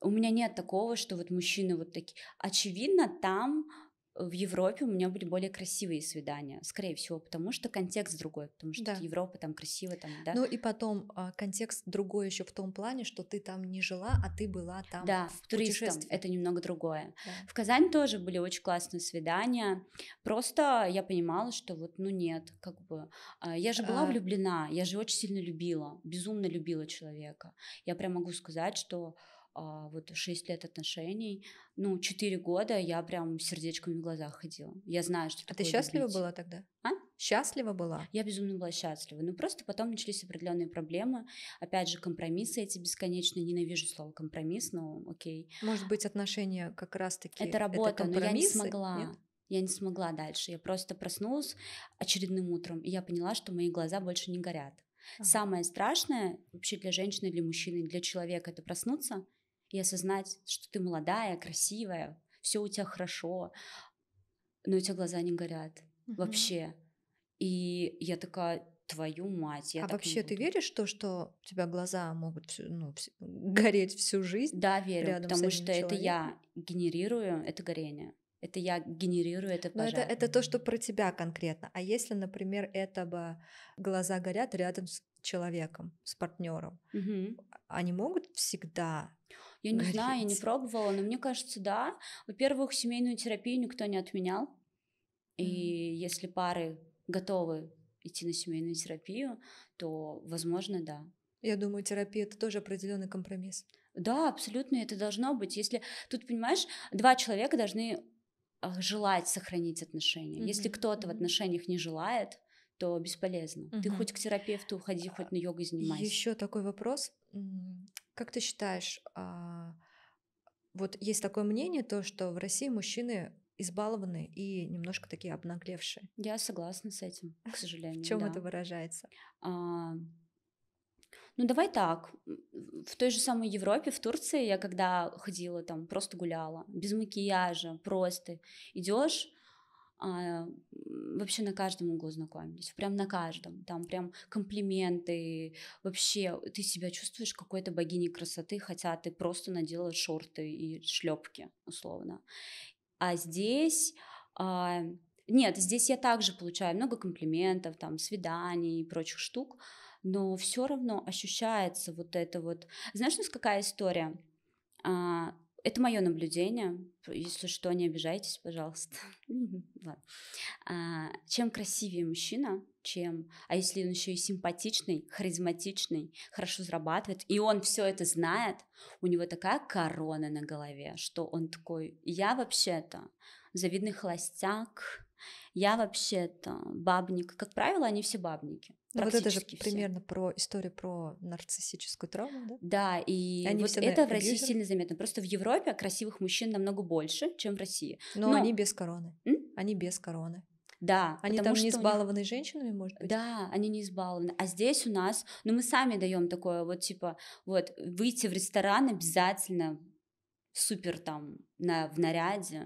у меня нет такого, что вот мужчины вот такие. Очевидно, там в Европе у меня были более красивые свидания, скорее всего, потому что контекст другой, потому что да. Европа там красиво, там, да. Ну и потом а, контекст другой еще в том плане, что ты там не жила, а ты была там. Да, в туристом это немного другое. Да. В Казань тоже были очень классные свидания, просто я понимала, что вот, ну нет, как бы, а, я же была а... влюблена, я же очень сильно любила, безумно любила человека. Я прям могу сказать, что а, вот 6 лет отношений, ну, 4 года я прям сердечками в глазах ходила. Я знаю, что А ты счастлива любить. была тогда? А? Счастлива была? Я безумно была счастлива. Но ну, просто потом начались определенные проблемы. Опять же, компромиссы эти бесконечные, Ненавижу слово компромисс, но окей. Может быть, отношения как раз-таки... Это работа, это но я не смогла. Нет? Я не смогла дальше. Я просто проснулась очередным утром, и я поняла, что мои глаза больше не горят. Ага. Самое страшное вообще для женщины, для мужчины, для человека это проснуться и осознать, что ты молодая, красивая, все у тебя хорошо, но у тебя глаза не горят угу. вообще. И я такая, твою мать. Я а вообще ты веришь в то, что у тебя глаза могут всю, ну, гореть всю жизнь? Да, верю, рядом потому что человеком? это я генерирую это горение. Это я генерирую это пожар. Но это, это то, что про тебя конкретно. А если, например, это бы глаза горят рядом с человеком, с партнером, угу. они могут всегда я не Горец. знаю, я не пробовала, но мне кажется, да. Во-первых, семейную терапию никто не отменял. И mm. если пары готовы идти на семейную терапию, то, возможно, да. Я думаю, терапия это тоже определенный компромисс. Да, абсолютно, это должно быть. Если тут, понимаешь, два человека должны а, желать сохранить отношения. Mm-hmm. Если кто-то mm-hmm. в отношениях не желает, то бесполезно. Mm-hmm. Ты хоть к терапевту ходи, хоть на йогу занимайся. Еще такой вопрос. Как ты считаешь, а, вот есть такое мнение, то, что в России мужчины избалованы и немножко такие обнаглевшие. Я согласна с этим, к сожалению. В чем да. это выражается? А, ну, давай так. В той же самой Европе, в Турции, я когда ходила там, просто гуляла, без макияжа, просто идешь, а, вообще на каждом углу знакомились, прям на каждом, там прям комплименты, вообще э, ты себя чувствуешь какой-то богиней красоты, хотя ты просто надела шорты и шлепки, условно. А здесь... А, нет, здесь я также получаю много комплиментов, там, свиданий и прочих штук, но все равно ощущается вот это вот... Знаешь, у нас какая история? А, это мое наблюдение. Если что, не обижайтесь, пожалуйста. Ладно. А, чем красивее мужчина, чем... А если он еще и симпатичный, харизматичный, хорошо зарабатывает, и он все это знает, у него такая корона на голове, что он такой, я вообще-то завидный холостяк, я вообще-то бабник. Как правило, они все бабники. Ну, вот это же все. примерно про историю про нарциссическую травму, да? Да, и они вот это в России сильно заметно. Просто в Европе красивых мужчин намного больше, чем в России. Но, Но... они без короны. М? Они без короны. Да, они там не избалованы них... женщинами, может быть? Да, они не избалованы. А здесь у нас, ну мы сами даем такое, вот типа, вот выйти в ресторан обязательно супер там на, в наряде,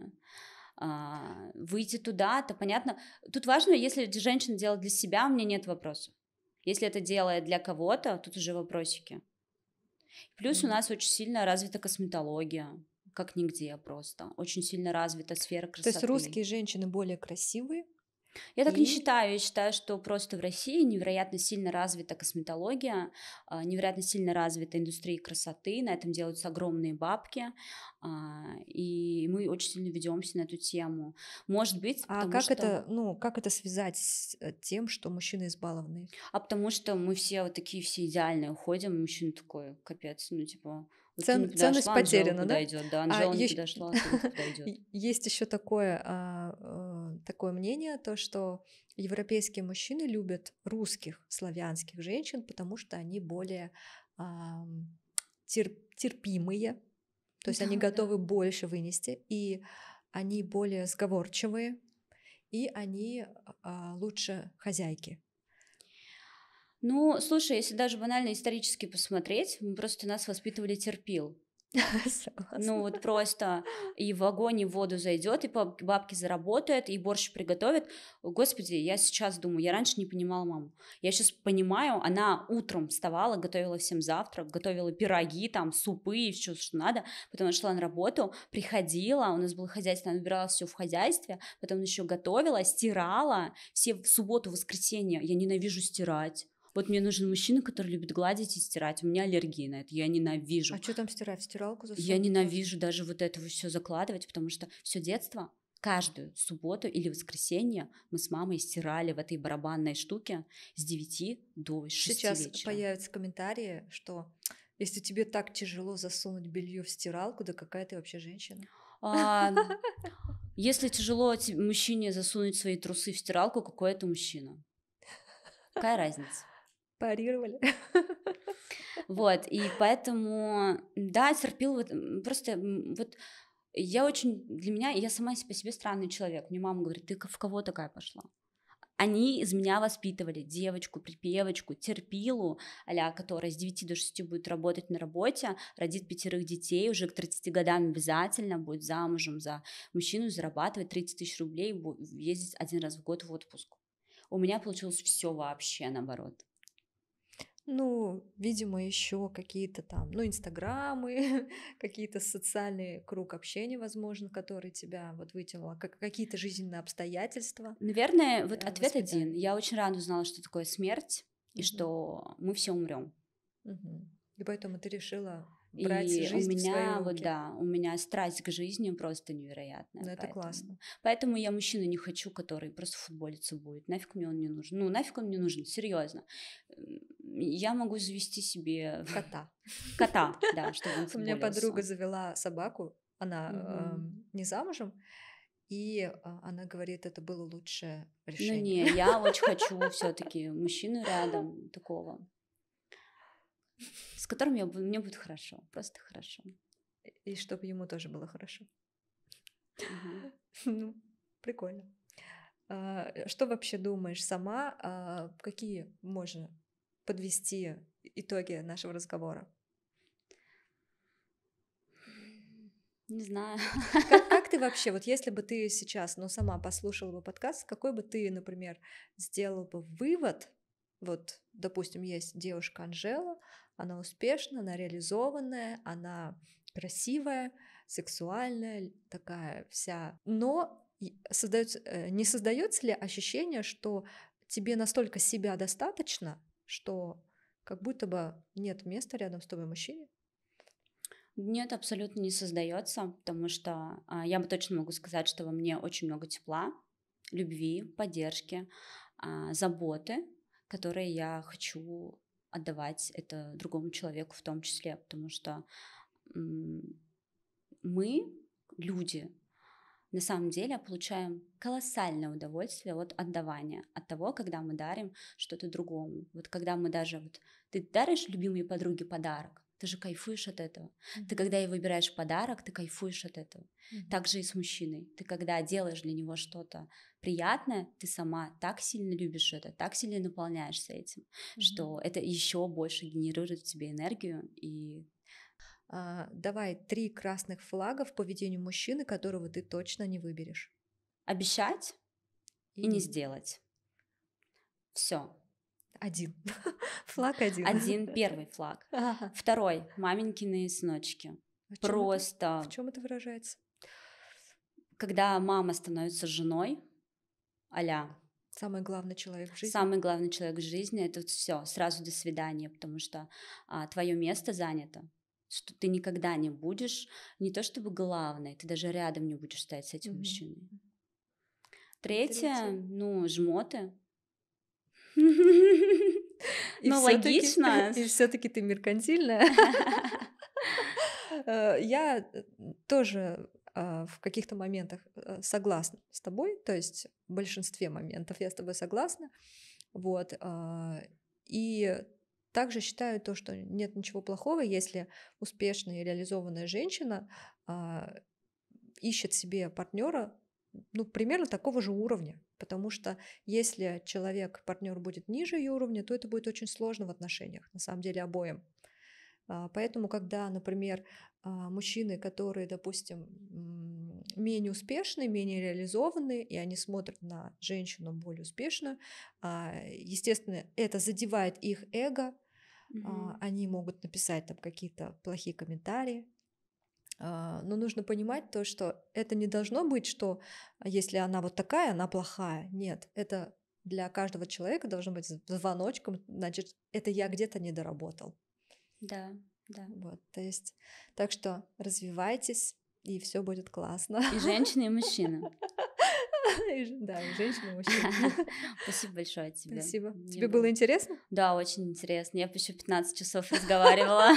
а, выйти туда, то понятно. Тут важно, если женщина делает для себя, у меня нет вопросов. Если это делает для кого-то, тут уже вопросики. Плюс у нас очень сильно развита косметология, как нигде просто. Очень сильно развита сфера красоты. То есть русские женщины более красивые, я так и... не считаю. Я считаю, что просто в России невероятно сильно развита косметология, а, невероятно сильно развита индустрия красоты, на этом делаются огромные бабки, а, и мы очень сильно ведемся на эту тему. Может быть, а как что... это, ну, как это связать с э, тем, что мужчины избалованные? А потому что мы все вот такие все идеальные уходим, и мужчина такой, капец, ну типа Цен, туда ценность шла, потеряна, куда да? Идет, да, Анжела а, не есть... шла, куда идет. Есть еще такое, а, а, такое мнение, то, что европейские мужчины любят русских, славянских женщин, потому что они более а, тер, терпимые, то есть да, они готовы да. больше вынести, и они более сговорчивые, и они а, лучше хозяйки. Ну, слушай, если даже банально исторически посмотреть, просто нас воспитывали терпил. Ну вот просто и в огонь, и в воду зайдет, и бабки заработают, и борщ приготовят. Господи, я сейчас думаю, я раньше не понимала маму. Я сейчас понимаю, она утром вставала, готовила всем завтрак, готовила пироги, там, супы и все, что надо. Потом она шла на работу, приходила, у нас было хозяйство, она убирала все в хозяйстве, потом еще готовила, стирала. Все в субботу, воскресенье, я ненавижу стирать вот мне нужен мужчина, который любит гладить и стирать. У меня аллергия на это, я ненавижу. А что там стирать? В стиралку засунуть? Я ненавижу даже вот этого все закладывать, потому что все детство каждую субботу или воскресенье мы с мамой стирали в этой барабанной штуке с 9 до 6 Сейчас вечера. Сейчас появятся комментарии, что если тебе так тяжело засунуть белье в стиралку, да какая ты вообще женщина? А, если тяжело мужчине засунуть свои трусы в стиралку, какой это мужчина? Какая разница? парировали. Вот, и поэтому, да, терпил вот, просто вот я очень, для меня, я сама по себе странный человек. Мне мама говорит, ты в кого такая пошла? Они из меня воспитывали девочку, припевочку, терпилу, а которая с 9 до 6 будет работать на работе, родит пятерых детей, уже к 30 годам обязательно будет замужем за мужчину, зарабатывать 30 тысяч рублей, ездить один раз в год в отпуск. У меня получилось все вообще наоборот. Ну, видимо, еще какие-то там, ну, инстаграмы, какие-то социальные круг общения, возможно, которые тебя вот вытянуло, а как, какие-то жизненные обстоятельства. Наверное, вот э, ответ один. Я очень рано узнала, что такое смерть, mm и что мы все умрем. mm И поэтому ты решила брать и жизнь у меня, в свои руки. вот да, у меня страсть к жизни просто невероятная. Ну, это классно. Поэтому я мужчину не хочу, который просто футболиться будет. Нафиг мне он не нужен. Ну, нафиг он не нужен, серьезно я могу завести себе... Кота. Кота, да, чтобы он У меня подруга завела собаку, она эм, не замужем, и а, она говорит, это было лучшее решение. Ну не, я очень хочу все таки мужчину рядом такого, с которым мне будет хорошо, просто хорошо. И чтобы ему тоже было хорошо. Ну, прикольно. А, э, что вообще думаешь сама? А, какие можно подвести итоги нашего разговора? Не знаю. Как, как ты вообще, вот если бы ты сейчас, ну, сама послушала бы подкаст, какой бы ты, например, сделала бы вывод, вот, допустим, есть девушка Анжела, она успешна, она реализованная, она красивая, сексуальная, такая вся. Но создается, э, не создается ли ощущение, что тебе настолько себя достаточно, что как будто бы нет места рядом с тобой мужчине? Нет, абсолютно не создается, потому что а, я бы точно могу сказать, что во мне очень много тепла, любви, поддержки, а, заботы, которые я хочу отдавать это другому человеку в том числе, потому что мы, люди, на самом деле получаем колоссальное удовольствие от отдавания, от того, когда мы дарим что-то другому. Вот когда мы даже, вот, ты даришь любимой подруге подарок, ты же кайфуешь от этого. Mm-hmm. Ты когда ей выбираешь подарок, ты кайфуешь от этого. Mm-hmm. Так же и с мужчиной. Ты когда делаешь для него что-то приятное, ты сама так сильно любишь это, так сильно наполняешься этим, mm-hmm. что это еще больше генерирует в тебе энергию, и а, давай три красных флага в поведении мужчины, которого ты точно не выберешь. Обещать и, и не сделать. Все. Один. Флаг один. Один первый флаг. Ага. Второй маменькины сыночки. А Просто. Это, в чем это выражается? Когда мама становится женой, аля. Самый главный человек в жизни. Самый главный человек в жизни это вот все. Сразу до свидания, потому что а, твое место занято что ты никогда не будешь не то чтобы главной, ты даже рядом не будешь стоять с этим mm-hmm. мужчиной. Третье, Третье, ну, жмоты. Ну, логично. И все-таки ты меркантильная. Э, я э, тоже а, в каких-то моментах э, согласна с тобой, то есть в большинстве моментов я с тобой согласна. Вот. А, и также считаю то, что нет ничего плохого, если успешная и реализованная женщина а, ищет себе партнера, ну, примерно такого же уровня. Потому что если человек, партнер будет ниже ее уровня, то это будет очень сложно в отношениях, на самом деле, обоим. А, поэтому, когда, например, а, мужчины, которые, допустим, менее успешны, менее реализованы, и они смотрят на женщину более успешную, а, естественно, это задевает их эго, Mm-hmm. Они могут написать там какие-то плохие комментарии, а, но нужно понимать то, что это не должно быть, что если она вот такая, она плохая. Нет, это для каждого человека должно быть звоночком, значит, это я где-то не доработал. Да, да. Вот, то есть, так что развивайтесь, и все будет классно. И женщины, и мужчины. Да, женщина, мужчина. Спасибо большое тебе. Спасибо. Тебе было интересно? Да, очень интересно. Я еще 15 часов разговаривала.